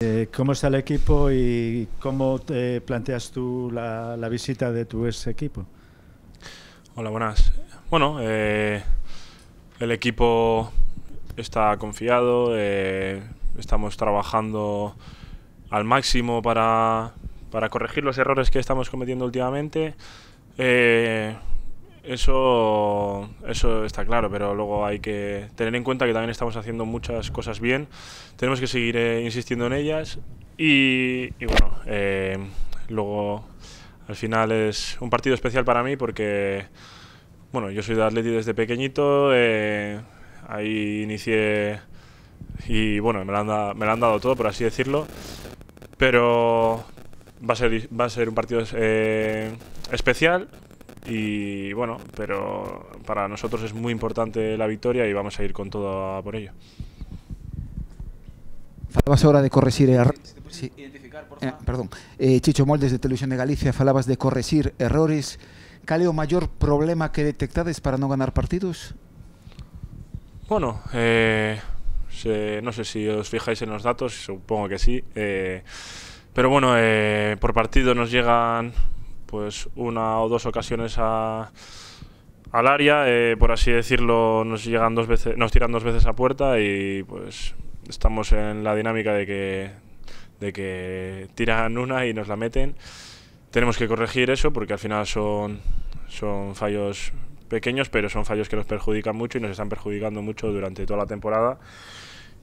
Eh, ¿Cómo está el equipo y cómo te eh, planteas tú la, visita de tu ex equipo? Hola, buenas. Bueno, eh, el equipo está confiado, estamos trabajando al máximo para, para, corregir los errores que estamos cometiendo últimamente. eso eso está claro, pero luego hay que tener en cuenta que también estamos haciendo muchas cosas bien, tenemos que seguir eh, insistiendo en ellas y, bueno, eh, luego al final es un partido especial para mí porque, bueno, yo soy de Atleti desde pequeñito, eh, ahí inicié y bueno, me lo, han me han dado todo, por así decirlo, pero va a ser, va a ser un partido especial y bueno, pero para nosotros es muy importante la victoria y vamos a ir con todo por ello. Falabas ahora de corregir errores eh, perdón. Eh, Chicho Moldes de Televisión de Galicia, falabas de corregir errores. ¿caleo o mayor problema que detectades para no ganar partidos? Bueno, eh, no sé si os fijáis en los datos, supongo que sí. pero bueno, por partido nos llegan pues una o dos ocasiones al área, eh, por así decirlo, nos llegan dos veces, nos tiran dos veces a puerta y pues estamos en la dinámica de que, de que tiran una y nos la meten. Tenemos que corregir eso porque al final son, son fallos pequeños, pero son fallos que nos perjudican mucho y nos están perjudicando mucho durante toda la temporada.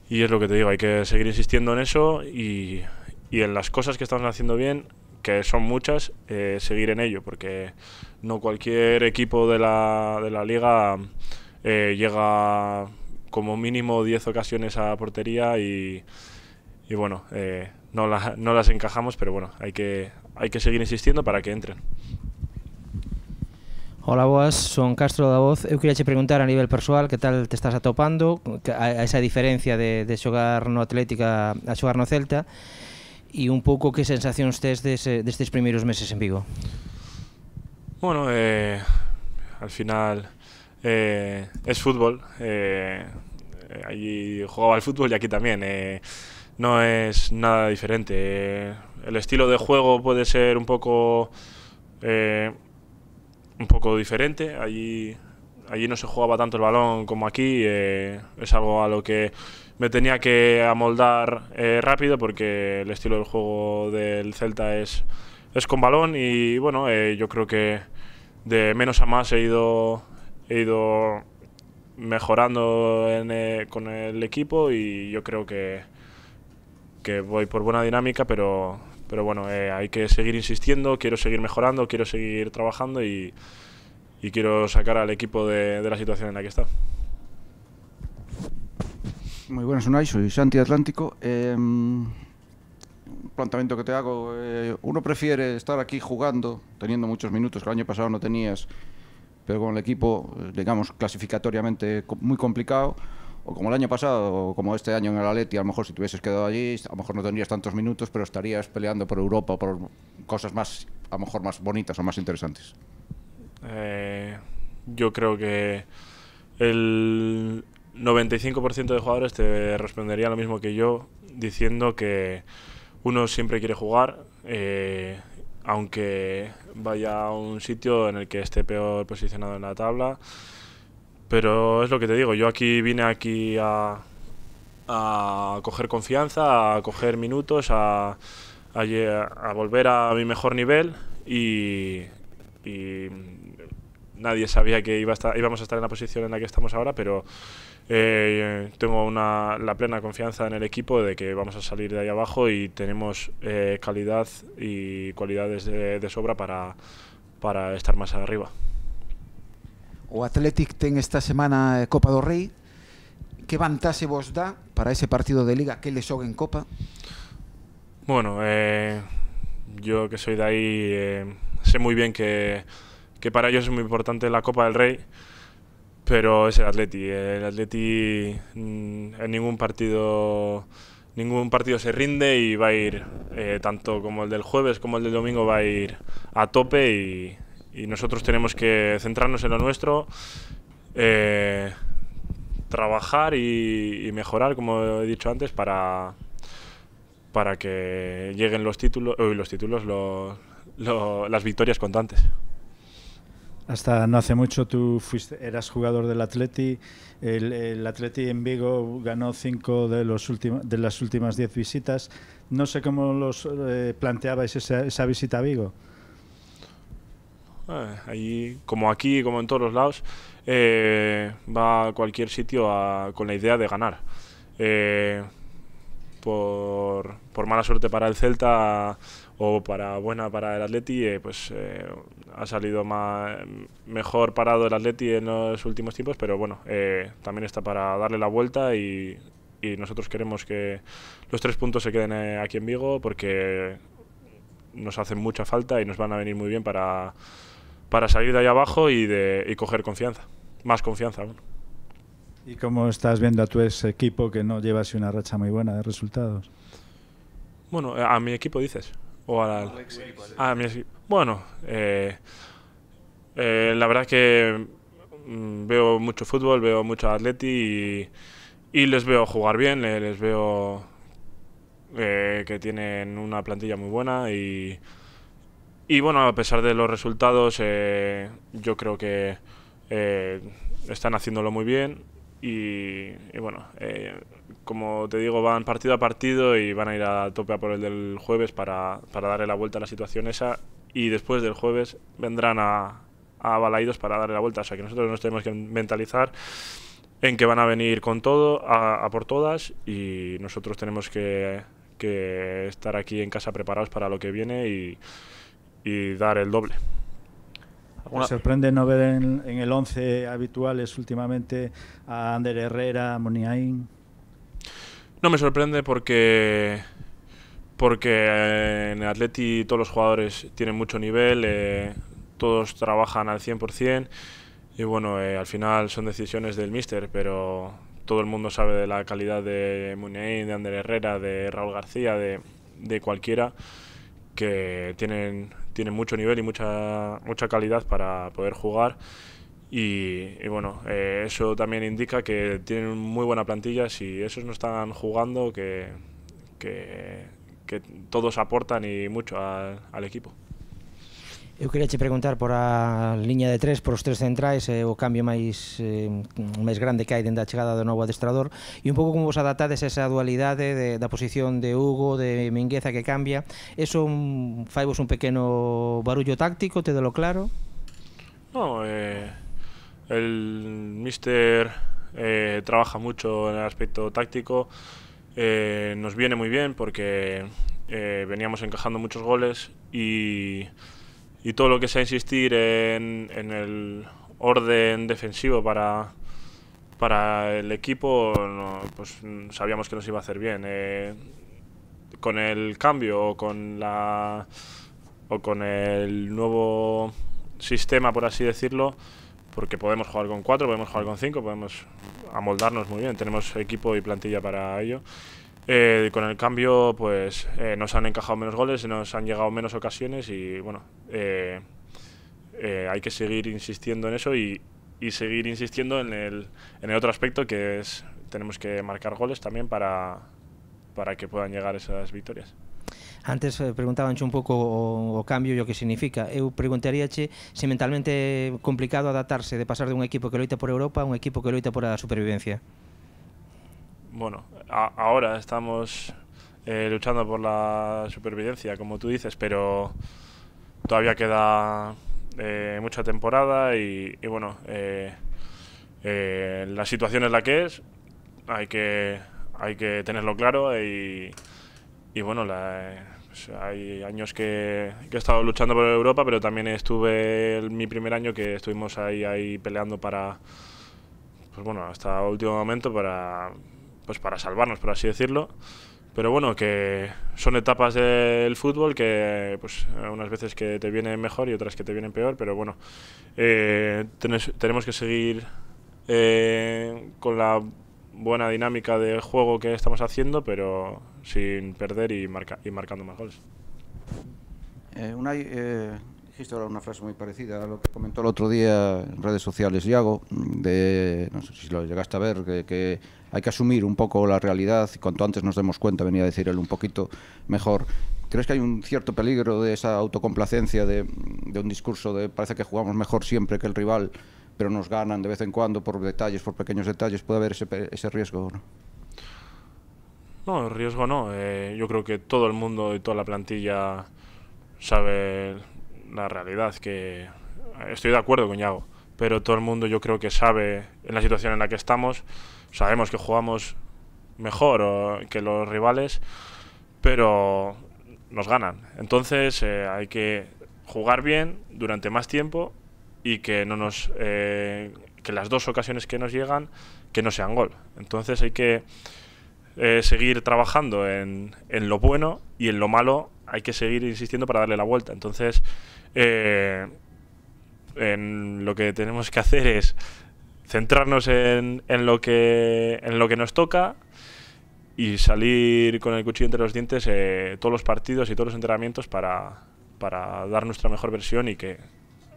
Y es lo que te digo, hay que seguir insistiendo en eso y, y en las cosas que estamos haciendo bien, que son muchas, eh, seguir en ello, porque no cualquier equipo de la, de la liga eh, llega como mínimo 10 ocasiones a portería y, y bueno, eh, no, no las encajamos, pero bueno, hay que, hay que seguir insistiendo para que entren. Hola, boas, son Castro da Voz. yo quería che preguntar a nivel personal qué tal te estás atopando a, esa diferencia de, jugar no Atlética a jugar no Celta ¿Y un poco qué sensación sensacións tes de estos primeros meses en Vigo? Bueno, eh, al final eh, es fútbol. Eh, allí jugaba el fútbol y aquí también. no es nada diferente. el estilo de juego puede ser un poco un poco diferente. Allí allí no se jugaba tanto el balón como aquí. es algo a lo que me tenía que amoldar eh, rápido porque el estilo del juego del Celta es, es con balón y bueno, eh, yo creo que de menos a más he ido, he ido mejorando eh, con el equipo y yo creo que, que voy por buena dinámica, pero, pero bueno, hay que seguir insistiendo, quiero seguir mejorando, quiero seguir trabajando y, quiero sacar al equipo de la situación en la que está. Muy buenas, Unai. Soy Santi Atlántico. Em, un planteamiento que te hago. Eh, uno prefiere estar aquí jugando, teniendo muchos minutos que el año pasado no tenías, pero con el equipo, digamos, clasificatoriamente muy complicado. O como el año pasado, o como este año en el Aleti, a lo mejor si te hubieses quedado allí, a lo mejor no tendrías tantos minutos, pero estarías peleando por Europa o por cosas más, a lo mejor más bonitas o más interesantes. Eh, yo creo que el, 95% de jugadores te respondería lo mismo que yo, diciendo que uno siempre quiere jugar, eh, aunque vaya a un sitio en el que esté peor posicionado en la tabla. Pero es lo que te digo, yo aquí vine aquí a, coger confianza, a coger minutos, a, volver a mi mejor nivel y, nadie sabía que iba a estar, íbamos a estar en la posición en la que estamos ahora, pero eh, tengo una, la plena confianza en el equipo de que vamos a salir de ahí abajo y tenemos eh, calidad y cualidades de, sobra para, para, estar más arriba. O Athletic ten esta semana eh, Copa del Rey. ¿Qué ventaja vos da para ese partido de liga que le soga en Copa? Bueno, yo que soy de ahí sé muy bien que, que para ellos es muy importante la Copa del Rey pero es el Atleti. El Atleti mm, en ningún partido ningún partido se rinde y va a ir eh, tanto como el del jueves como el del domingo va a ir a tope y, nosotros tenemos que centrarnos en lo nuestro. Eh, trabajar y, mejorar, como he dicho antes, para, que lleguen los títulos, uy, los títulos, las victorias contantes. Hasta no hace mucho tú fuiste, eras jugador del Atleti. El, Atleti en Vigo ganó cinco de, los de las últimas diez visitas. No sé cómo los eh, planteabais esa, visita a Vigo. Eh, como aquí, como en todos los lados, eh, va a cualquier sitio con la idea de ganar. por por mala suerte para el Celta o para buena para el Atleti, eh, pues eh, ha salido más, mejor parado el Atleti en los últimos tiempos, pero bueno, eh, también está para darle la vuelta y, nosotros queremos que los tres puntos se queden aquí en Vigo porque nos hacen mucha falta y nos van a venir muy bien para, salir de ahí abajo y, de, coger confianza, más confianza ¿Y cómo estás viendo a tu equipo que no lleva una racha muy buena de resultados? Bueno, eh, a mi equipo dices. O a, mi Bueno, eh, eh, la verdad que mm, veo mucho fútbol, veo mucho atleti y, les veo jugar bien, les veo que tienen una plantilla muy buena y, bueno, a pesar de los resultados, yo creo que están haciéndolo muy bien y, y bueno, como te digo, van partido a partido y van a ir a tope a por el del jueves para, darle la vuelta a la situación esa. Y después del jueves vendrán a, a Balaidos para darle la vuelta. O sea que nosotros nos tenemos que mentalizar en que van a venir con todo, a, por todas, y nosotros tenemos que, estar aquí en casa preparados para lo que viene y, dar el doble. Me sorprende no ver en, el 11 habituales últimamente a Ander Herrera, a no me sorprende porque porque eh, en Atleti todos los jugadores tienen mucho nivel, eh, todos trabajan al 100% y bueno, eh, al final son decisiones del míster, pero todo el mundo sabe de la calidad de Munein, de Ander Herrera, de Raúl García, de, de cualquiera, que tienen, tienen mucho nivel y mucha, mucha calidad para poder jugar Y, y bueno, eh, eso también indica que tienen muy buena plantilla. Si esos no están jugando, que, que, que todos aportan y mucho a, al equipo. Eu queria che preguntar por a liña de tres, por os tres centrais, eh, o cambio máis eh, máis grande que hai dende a chegada do novo adestrador e un pouco como vos adaptades a esa dualidade de, da posición de Hugo, de Mingueza que cambia. Eso un, fai vos un pequeno barullo táctico, te delo claro? No, eh, El mister eh, trabaja mucho en el aspecto táctico, eh, nos viene muy bien porque eh, veníamos encajando muchos goles y, todo lo que sea insistir en, el orden defensivo para, para el equipo, pues sabíamos que nos iba a hacer bien. con el cambio con la o con el nuevo sistema, por así decirlo, porque podemos jugar con 4, podemos jugar con 5, podemos amoldarnos muy bien, tenemos equipo y plantilla para ello. Eh, con el cambio, pues eh, nos han encajado menos goles, nos han llegado menos ocasiones y bueno, eh, hay que seguir insistiendo en eso y, y seguir insistiendo en el, en el, otro aspecto que es tenemos que marcar goles también para, para que puedan llegar esas victorias. Antes eh, preguntaban un poco o, cambio y e lo que significa. Eu preguntaríache si mentalmente complicado adaptarse de pasar de un equipo que loita por Europa a un equipo que loita por la supervivencia. Bueno, ahora estamos eh, luchando por la supervivencia, como tú dices, pero todavía queda eh, mucha temporada y, bueno, la situación es la que es, hay que, hay que tenerlo claro y, y bueno, la, hay años que, he estado luchando por Europa, pero también estuve mi primer año que estuvimos ahí, ahí peleando para, pues bueno, hasta el último momento para, pues para salvarnos, por así decirlo. Pero bueno, que son etapas del fútbol que pues unas veces que te vienen mejor y otras que te vienen peor, pero bueno, eh, tenemos que seguir eh, con la buena dinámica de juego que estamos haciendo, pero sin perder y, marca, y marcando más goles. Eh, una, eh, dijiste ahora una frase muy parecida a lo que comentó el otro día en redes sociales Iago, de, no sé si lo llegaste a ver, que, hay que asumir un poco la realidad y cuanto antes nos demos cuenta, venía a decir él un poquito mejor. ¿Crees que hay un cierto peligro de esa autocomplacencia de, de un discurso de parece que jugamos mejor siempre que el rival? pero nos ganan de vez en cuando por detalles, por pequeños detalles, puede haber ese, ese riesgo, ¿no? No, riesgo no. Eh, yo creo que todo el mundo y toda la plantilla sabe la realidad, que estoy de acuerdo con Yago, pero todo el mundo yo creo que sabe en la situación en la que estamos, sabemos que jugamos mejor que los rivales, pero nos ganan. Entonces eh, hay que jugar bien durante más tiempo y que no nos eh, que las dos ocasiones que nos llegan que no sean gol. Entonces hay que eh, seguir trabajando en, lo bueno y en lo malo hay que seguir insistiendo para darle la vuelta. Entonces eh, en lo que tenemos que hacer es centrarnos en, en, lo que en lo que nos toca y salir con el cuchillo entre los dientes todos los partidos y todos los entrenamientos para, para dar nuestra mejor versión y que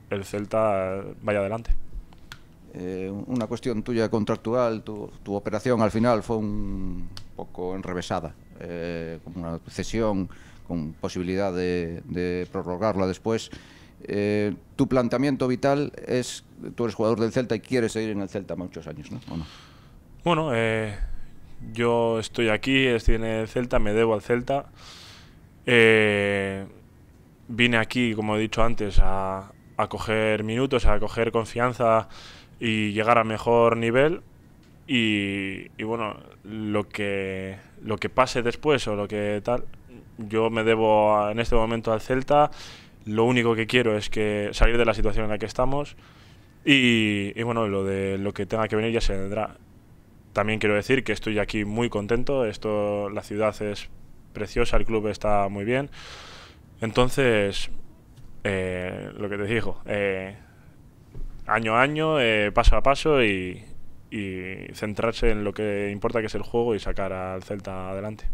el Celta vaya adelante. Eh, una cuestión tuya contractual, tu, operación al final fue un poco enrevesada, eh, como una cesión con posibilidad de, prorrogarla después. Eh, tu planteamiento vital es, tú eres jugador del Celta y quieres seguir en el Celta muchos años, ¿no? no? Bueno, yo estoy aquí, estoy en el Celta, me debo al Celta. vine aquí, como he dicho antes, a, a coger minutos, a coger confianza y llegar a mejor nivel. Y, bueno, lo que, lo que pase después o lo que tal, yo me debo en este momento al Celta. Lo único que quiero es que salir de la situación en la que estamos. Y, y bueno, lo de lo que tenga que venir ya se vendrá. También quiero decir que estoy aquí muy contento. Esto, la ciudad es preciosa, el club está muy bien. Entonces, eh, lo que te digo, eh, año a año, eh, paso a paso y centrarse en lo que importa que es el juego y sacar al Celta adelante.